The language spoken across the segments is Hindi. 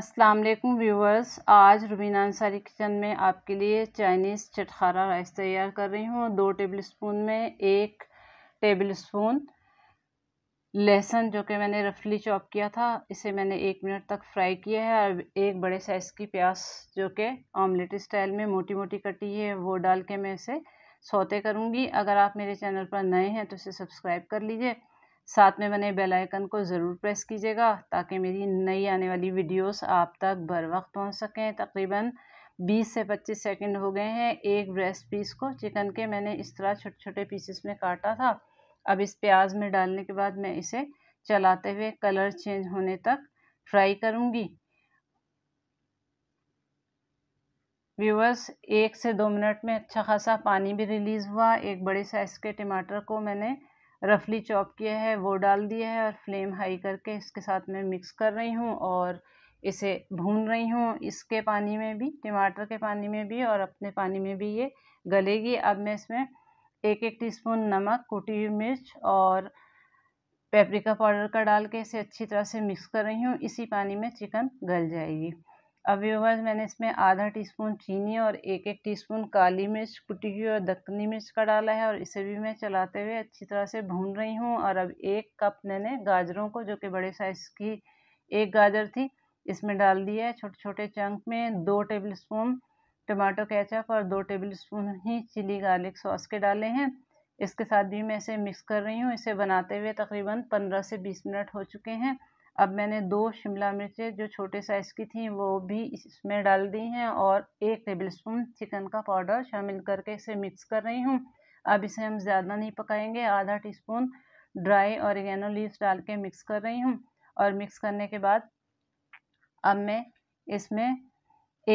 अस्सलाम वालेकुम व्यूवर्स आज रुबीना अंसारी किचन में आपके लिए चाइनीज़ चटखारा राइस तैयार कर रही हूँ दो टेबल स्पून में एक टेबल स्पून लहसुन जो कि मैंने रफली चॉप किया था इसे मैंने एक मिनट तक फ्राई किया है और एक बड़े साइज़ की प्याज जो कि ऑमलेट स्टाइल में मोटी मोटी कटी है वो डाल के मैं इसे सौते करूँगी अगर आप मेरे चैनल पर नए हैं तो इसे सब्सक्राइब कर लीजिए साथ में बने बेल आइकन को ज़रूर प्रेस कीजिएगा ताकि मेरी नई आने वाली वीडियोस आप तक बर वक्त पहुँच सकें तकरीबन 20 से 25 सेकंड हो गए हैं एक ब्रेस्ट पीस को चिकन के मैंने इस तरह छोटे छोटे पीसेस में काटा था अब इस प्याज में डालने के बाद मैं इसे चलाते हुए कलर चेंज होने तक फ्राई करूँगी व्यूवर्स एक से दो मिनट में अच्छा खासा पानी भी रिलीज़ हुआ एक बड़े साइज़ के टमाटर को मैंने रफली चॉप किया है वो डाल दिया है और फ्लेम हाई करके इसके साथ में मिक्स कर रही हूँ और इसे भून रही हूँ इसके पानी में भी टमाटर के पानी में भी और अपने पानी में भी ये गलेगी अब मैं इसमें एक एक टीस्पून नमक कुटी हुई मिर्च और पेपरिका पाउडर का डाल के इसे अच्छी तरह से मिक्स कर रही हूँ इसी पानी में चिकन गल जाएगी अब व्यूवर्स मैंने इसमें आधा टीस्पून चीनी और एक एक टीस्पून काली मिर्च कुटी हुई और दक्कनी मिर्च का डाला है और इसे भी मैं चलाते हुए अच्छी तरह से भून रही हूँ और अब एक कप मैंने गाजरों को जो कि बड़े साइज़ की एक गाजर थी इसमें डाल दिया है छोटे छोटे चंक में दो टेबल स्पून टमाटो केचप और दो टेबल स्पून ही चिली गार्लिक सॉस के डाले हैं इसके साथ भी मैं इसे मिक्स कर रही हूँ इसे बनाते हुए तकरीबन पंद्रह से बीस मिनट हो चुके हैं अब मैंने दो शिमला मिर्चें जो छोटे साइज़ की थी वो भी इसमें डाल दी हैं और एक टेबल स्पून चिकन का पाउडर शामिल करके इसे मिक्स कर रही हूँ अब इसे हम ज़्यादा नहीं पकाएंगे आधा टीस्पून ड्राई औरिगेनो लीव्स डाल के मिक्स कर रही हूँ और मिक्स करने के बाद अब मैं इसमें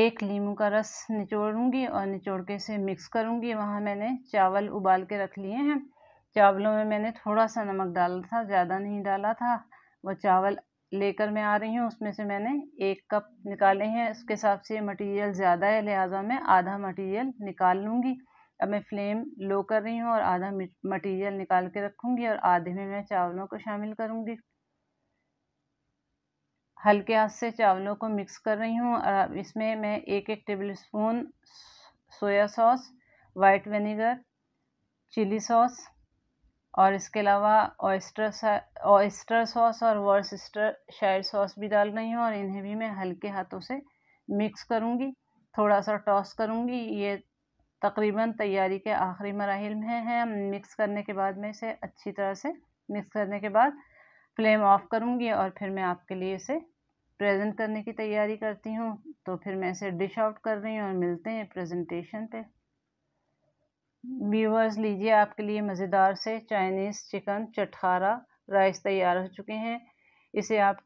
एक लीमू का रस निचोड़ूँगी और निचोड़ के इसे मिक्स करूँगी वहाँ मैंने चावल उबाल के रख लिए हैं चावलों में मैंने थोड़ा सा नमक डाला था ज़्यादा नहीं डाला था वो चावल लेकर मैं आ रही हूँ उसमें से मैंने एक कप निकाले हैं उसके हिसाब से मटेरियल ज़्यादा है लिहाजा मैं आधा मटेरियल निकाल लूँगी अब मैं फ्लेम लो कर रही हूँ और आधा मटेरियल निकाल के रखूँगी और आधे में मैं चावलों को शामिल करूँगी हल्के हाथ से चावलों को मिक्स कर रही हूँ और इसमें मैं एक एक tablespoon soya sauce white vinegar chilli sauce और इसके अलावा ऑयस्टर ऑयस्टर सॉस और वर्सिस्टर शायर सॉस भी डाल रही हूँ और इन्हें भी मैं हल्के हाथों से मिक्स करूँगी थोड़ा सा टॉस करूँगी ये तकरीबन तैयारी के आखिरी मराहल में है मिक्स करने के बाद मैं इसे अच्छी तरह से मिक्स करने के बाद फ्लेम ऑफ़ करूँगी और फिर मैं आपके लिए इसे प्रेजेंट करने की तैयारी करती हूँ तो फिर मैं इसे डिश आउट कर रही हूँ और मिलते हैं प्रेजेंटेशन पे व्यूवर्स लीजिए आपके लिए मज़ेदार से चाइनीज़ चिकन चटखारा राइस तैयार हो चुके हैं इसे आप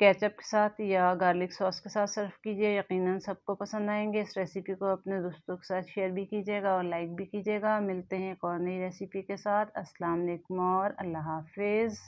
केचप के साथ या गार्लिक सॉस के साथ सर्व कीजिए यकीनन सबको पसंद आएंगे इस रेसिपी को अपने दोस्तों के साथ शेयर भी कीजिएगा और लाइक भी कीजिएगा मिलते हैं एक और नई रेसिपी के साथ अस्सलाम वालेकुम और अल्लाह हाफिज़